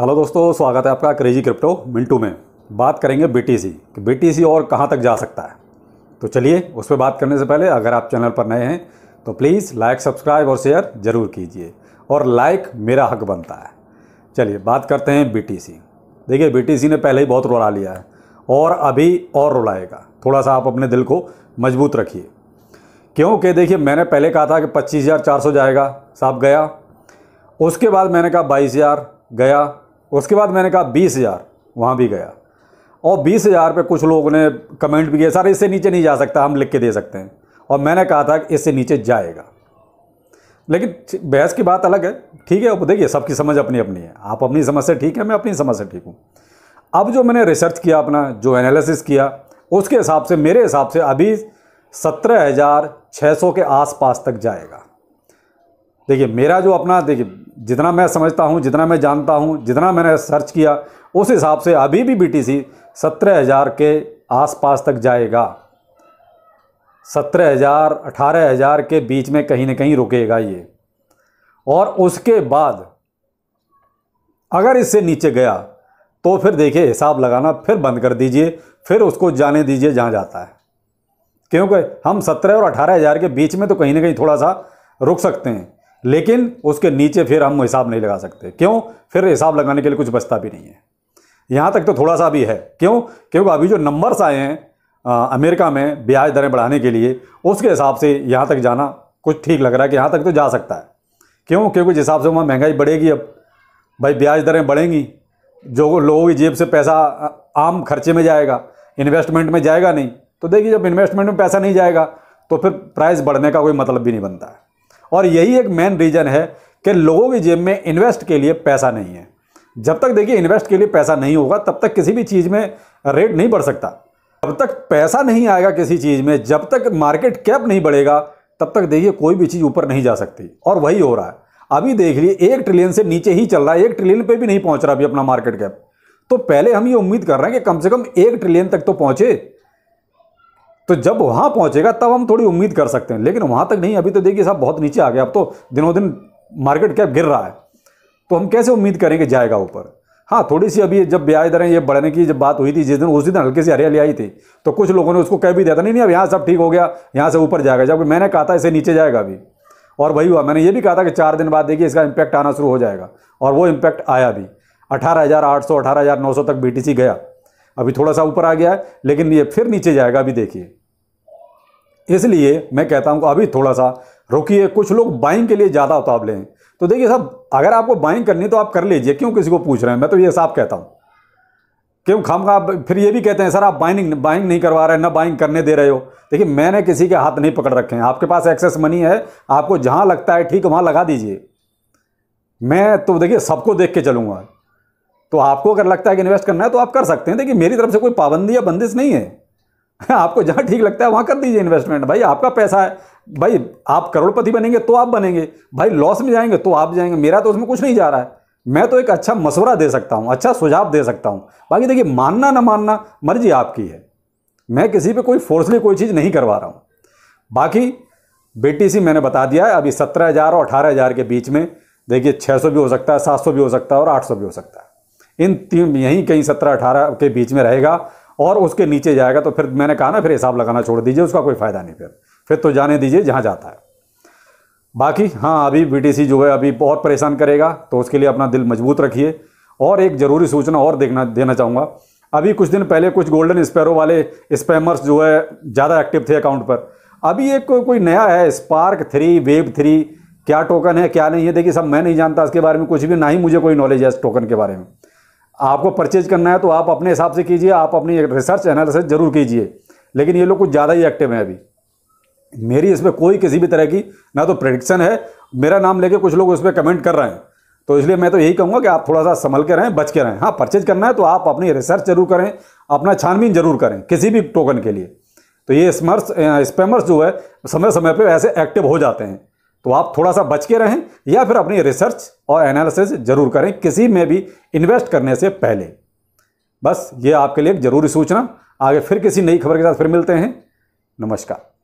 hello दोस्तों स्वागत है आपका क्रेजी क्रिप्टो मिंटू में बात करेंगे बी कि बी और कहाँ तक जा सकता है तो चलिए उस पर बात करने से पहले अगर आप चैनल पर नए हैं तो प्लीज़ लाइक सब्सक्राइब और शेयर ज़रूर कीजिए और लाइक मेरा हक बनता है चलिए बात करते हैं बी देखिए बी ने पहले ही बहुत रुला लिया है और अभी और रुलाएगा थोड़ा सा आप अपने दिल को मजबूत रखिए क्योंकि देखिए मैंने पहले कहा था कि 25,400 जाएगा साहब गया उसके बाद मैंने कहा 22,000 गया उसके बाद मैंने कहा बीस हज़ार वहाँ भी गया और बीस हज़ार पर कुछ लोगों ने कमेंट भी किया सर इससे नीचे नहीं जा सकता हम लिख के दे सकते हैं और मैंने कहा था कि इससे नीचे जाएगा लेकिन बहस की बात अलग है ठीक है अब देखिए सबकी समझ अपनी अपनी है आप अपनी समझ से ठीक है मैं अपनी समझ से ठीक हूँ अब जो मैंने रिसर्च किया अपना जो एनालिसिस किया उसके हिसाब से मेरे हिसाब से अभी सत्रह हज़ार छः सौ के आसपास तक जाएगा देखिए मेरा जो अपना देखिए जितना मैं समझता हूँ जितना मैं जानता हूँ जितना मैंने सर्च किया उस हिसाब से अभी भी बी सत्रह हज़ार के आसपास तक जाएगा सत्रह हज़ार अठारह हज़ार के बीच में कहीं ना कहीं रुकेगा ये और उसके बाद अगर इससे नीचे गया तो फिर देखिए हिसाब लगाना फिर बंद कर दीजिए फिर उसको जाने दीजिए जहाँ जाता है क्योंकि हम सत्रह और अठारह हज़ार के बीच में तो कहीं ना कहीं थोड़ा सा रुक सकते हैं लेकिन उसके नीचे फिर हम हिसाब नहीं लगा सकते क्यों फिर हिसाब लगाने के लिए कुछ बचता भी नहीं है यहाँ तक तो थोड़ा सा भी है क्यों क्योंकि अभी जो नंबर्स आए हैं अमेरिका में ब्याज दरें बढ़ाने के लिए उसके हिसाब से यहाँ तक जाना कुछ ठीक लग रहा है कि यहाँ तक तो जा सकता है क्यों क्योंकि जिस हिसाब से वहाँ महंगाई बढ़ेगी अब भाई ब्याज दरें बढ़ेंगी जो लोगों की जेब से पैसा आम खर्चे में जाएगा इन्वेस्टमेंट में जाएगा नहीं तो देखिए जब इन्वेस्टमेंट में पैसा नहीं जाएगा तो फिर प्राइस बढ़ने का कोई मतलब भी नहीं बनता है और यही एक मेन रीज़न है कि लोगों की जेब में इन्वेस्ट के लिए पैसा नहीं है जब तक देखिए इन्वेस्ट के लिए पैसा नहीं होगा तब तक किसी भी चीज़ में रेट नहीं बढ़ सकता जब तक पैसा नहीं आएगा किसी चीज़ में जब तक मार्केट कैप नहीं बढ़ेगा तब तक देखिए कोई भी चीज़ ऊपर नहीं जा सकती और वही हो रहा है अभी देख लीजिए एक ट्रिलियन से नीचे ही चल रहा है एक ट्रिलियन पर भी नहीं पहुँच रहा अभी अपना मार्केट कैप तो पहले हम ये उम्मीद कर रहे हैं कि कम से कम एक ट्रिलियन तक तो पहुँचे तो जब वहाँ पहुँचेगा तब हम थोड़ी उम्मीद कर सकते हैं लेकिन वहाँ तक नहीं अभी तो देखिए साहब बहुत नीचे आ गया अब तो दिनों दिन मार्केट कैप गिर रहा है तो हम कैसे उम्मीद करें कि जाएगा ऊपर हाँ थोड़ी सी अभी जब ब्याज दरें ये बढ़ने की जब बात हुई थी जिस दिन उसी दिन हल्की सी हरियाली आई थी तो कुछ लोगों ने उसको कह भी दिया था नहीं नहीं अब यहाँ सब ठीक हो गया यहाँ से ऊपर जाएगा जबकि मैंने कहा था इसे नीचे जाएगा अभी और वही हुआ मैंने ये भी कहा था कि चार दिन बाद देखिए इसका इम्पैक्ट आना शुरू हो जाएगा और वो इम्पैक्ट आया भी अठारह हज़ार आठ सौ अठारह हज़ार नौ सौ तक बी गया अभी थोड़ा सा ऊपर आ गया है लेकिन ये फिर नीचे जाएगा अभी देखिए इसलिए मैं कहता हूँ अभी थोड़ा सा रुकिए कुछ लोग बाइंग के लिए ज़्यादा उताब हैं तो देखिए साहब अगर आपको बाइंग करनी तो आप कर लीजिए क्यों किसी को पूछ रहे हैं मैं तो ये साफ कहता हूँ क्यों खाम का फिर ये भी कहते हैं सर आप बाइनिंग बाइंग नहीं करवा रहे ना बाइंग करने दे रहे हो देखिए मैंने किसी के हाथ नहीं पकड़ रखे हैं आपके पास एक्सेस मनी है आपको जहाँ लगता है ठीक वहाँ लगा दीजिए मैं तो देखिए सबको देख के चलूँगा तो आपको अगर लगता है कि इन्वेस्ट करना है तो आप कर सकते हैं देखिए मेरी तरफ से कोई पाबंदी या बंदिश नहीं है आपको जहां ठीक लगता है वहां कर दीजिए इन्वेस्टमेंट भाई आपका पैसा है भाई आप करोड़पति बनेंगे तो आप बनेंगे भाई लॉस में जाएंगे तो आप जाएंगे मेरा तो उसमें कुछ नहीं जा रहा है मैं तो एक अच्छा मशवरा दे सकता हूँ अच्छा सुझाव दे सकता हूँ बाकी देखिए मानना ना मानना मर्जी आपकी है मैं किसी पे कोई फोर्सली कोई चीज़ नहीं करवा रहा हूँ बाकी सी मैंने बता दिया है अभी सत्रह हज़ार और अठारह हज़ार के बीच में देखिए छः सौ भी हो सकता है सात सौ भी हो सकता है और आठ सौ भी हो सकता है इन तीन यहीं कहीं सत्रह अठारह के बीच में रहेगा और उसके नीचे जाएगा तो फिर मैंने कहा ना फिर हिसाब लगाना छोड़ दीजिए उसका कोई फ़ायदा नहीं फिर फिर तो जाने दीजिए जहाँ जाता है बाकी हाँ अभी बीटीसी जो है अभी बहुत परेशान करेगा तो उसके लिए अपना दिल मजबूत रखिए और एक ज़रूरी सूचना और देखना देना चाहूँगा अभी कुछ दिन पहले कुछ गोल्डन स्पैरो वाले स्पैमर्स जो है ज़्यादा एक्टिव थे अकाउंट पर अभी एक को, कोई नया है स्पार्क थ्री वेब थ्री क्या टोकन है क्या नहीं है देखिए सब मैं नहीं जानता इसके बारे में कुछ भी ना ही मुझे कोई नॉलेज है इस टोकन के बारे में आपको परचेज करना है तो आप अपने हिसाब से कीजिए आप अपनी रिसर्च एनालिसिस जरूर कीजिए लेकिन ये लोग कुछ ज़्यादा ही एक्टिव हैं अभी मेरी इसमें कोई किसी भी तरह की ना तो प्रडिक्शन है मेरा नाम लेके कुछ लोग उस पर कमेंट कर रहे हैं तो इसलिए मैं तो यही कहूँगा कि आप थोड़ा सा संभल के रहें बच के रहें हाँ परचेज करना है तो आप अपनी रिसर्च जरूर करें अपना छानबीन जरूर करें किसी भी टोकन के लिए तो ये स्मर्स स्पेमर्स जो है समय समय पर ऐसे एक्टिव हो जाते हैं तो आप थोड़ा सा बच के रहें या फिर अपनी रिसर्च और एनालिसिस जरूर करें किसी में भी इन्वेस्ट करने से पहले बस ये आपके लिए एक ज़रूरी सूचना आगे फिर किसी नई खबर के साथ फिर मिलते हैं नमस्कार